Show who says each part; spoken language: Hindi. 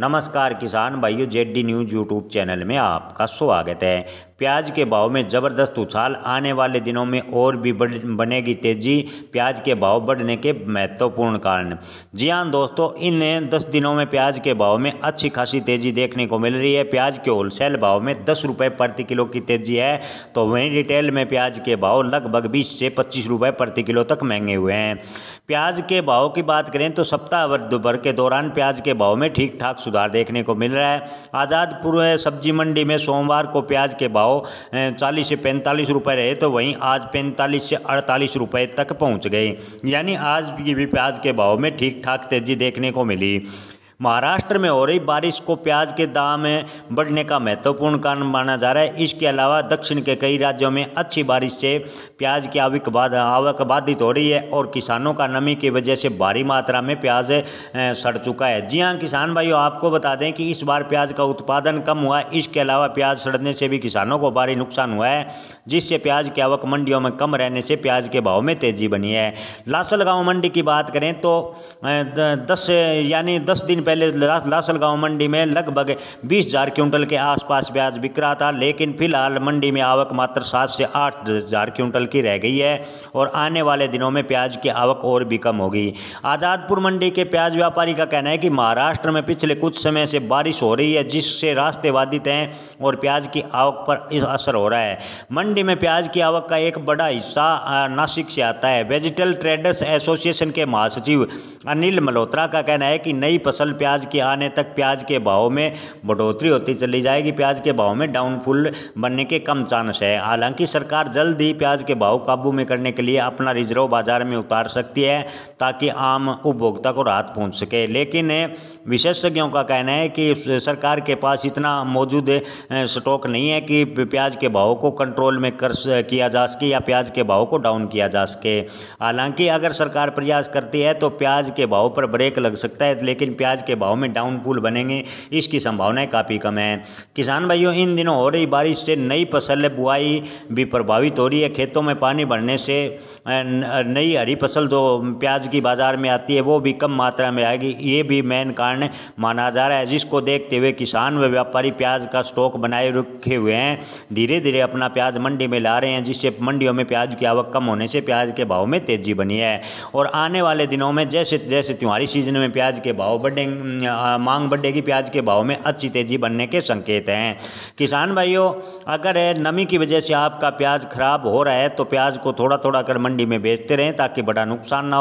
Speaker 1: नमस्कार किसान भाइयों Z D news YouTube channel में आपका स्वागत है प्याज के भाव में ज़बरदस्त उछाल आने वाले दिनों में और भी बढ़ बनेगी तेज़ी प्याज के भाव बढ़ने के महत्वपूर्ण कारण जी हाँ दोस्तों इन दस दिनों में प्याज के भाव में अच्छी खासी तेज़ी देखने को मिल रही है प्याज के होलसेल भाव में दस रुपये प्रति किलो की तेज़ी है तो वहीं रिटेल में प्याज के भाव लगभग बीस से पच्चीस रुपये प्रति किलो तक महंगे हुए हैं प्याज के भाव की बात करें तो सप्ताह भर के दौरान प्याज के भाव में ठीक ठाक सुधार देखने को मिल रहा है आज़ादपुर सब्जी मंडी में सोमवार को प्याज के भाव भाव चालीस से पैंतालीस रुपये रहे तो वहीं आज पैंतालीस से अड़तालीस रुपये तक पहुंच गए यानी आज की भी प्याज के भाव में ठीक ठाक तेज़ी देखने को मिली महाराष्ट्र में हो रही बारिश को प्याज के दाम बढ़ने का महत्वपूर्ण कारण माना जा रहा है इसके अलावा दक्षिण के कई राज्यों में अच्छी बारिश से प्याज की आवक आवक बाधित हो रही है और किसानों का नमी की वजह से भारी मात्रा में प्याज सड़ चुका है जी हाँ किसान भाइयों आपको बता दें कि इस बार प्याज का उत्पादन कम हुआ है इसके अलावा प्याज सड़ने से भी किसानों को भारी नुकसान हुआ है जिससे प्याज की आवक मंडियों में कम रहने से प्याज के भाव में तेजी बनी है लासलगांव मंडी की बात करें तो दस यानी दस दिन पहले पहले लासल गांव मंडी में लगभग बीस हज़ार क्विंटल के आसपास प्याज बिक रहा था लेकिन फिलहाल मंडी में आवक मात्र सात से आठ हज़ार क्विंटल की रह गई है और आने वाले दिनों में प्याज की आवक और भी कम होगी आज़ादपुर मंडी के प्याज व्यापारी का कहना है कि महाराष्ट्र में पिछले कुछ समय से बारिश हो रही है जिससे रास्ते बाधित हैं और प्याज की आवक पर असर हो रहा है मंडी में प्याज की आवक का एक बड़ा हिस्सा नासिक से आता है वेजिटल ट्रेडर्स एसोसिएशन के महासचिव अनिल मल्होत्रा का कहना है कि नई फसल प्याज के आने तक प्याज के भाव में बढ़ोतरी होती चली जाएगी प्याज के भाव में डाउनफुल बनने के कम चांस है हालांकि सरकार जल्द ही प्याज के भाव काबू में करने के लिए अपना रिजर्व बाजार में उतार सकती है ताकि आम उपभोक्ता को राहत पहुँच सके लेकिन विशेषज्ञों का कहना है कि सरकार के पास इतना मौजूद स्टॉक नहीं है कि प्याज के भाव को कंट्रोल में कर किया जा सके या प्याज के भाव को डाउन किया जा सके हालांकि अगर सरकार प्रयास करती है तो प्याज के भाव पर ब्रेक लग सकता है लेकिन प्याज के भाव में डाउन पुल बनेंगे इसकी संभावनाएं काफ़ी कम है किसान भाइयों इन दिनों हो रही बारिश से नई फसल बुआई भी प्रभावित हो रही है खेतों में पानी बढ़ने से नई हरी फसल जो तो प्याज की बाज़ार में आती है वो भी कम मात्रा में आएगी ये भी मेन कारण माना जा रहा है जिसको देखते हुए किसान व व्यापारी प्याज का स्टॉक बनाए रखे हुए हैं धीरे धीरे अपना प्याज मंडी में ला रहे हैं जिससे मंडियों में प्याज की आवक कम होने से प्याज के भाव में तेजी बनी है और आने वाले दिनों में जैसे जैसे त्यौहारी सीजन में प्याज के भाव बढ़ेंगे मांग बढ़ेगी प्याज के भाव में अच्छी तेजी बनने के संकेत हैं किसान भाइयों अगर नमी की वजह से आपका प्याज खराब हो रहा है तो प्याज को थोड़ा थोड़ा कर मंडी में बेचते रहें ताकि बड़ा नुकसान ना हो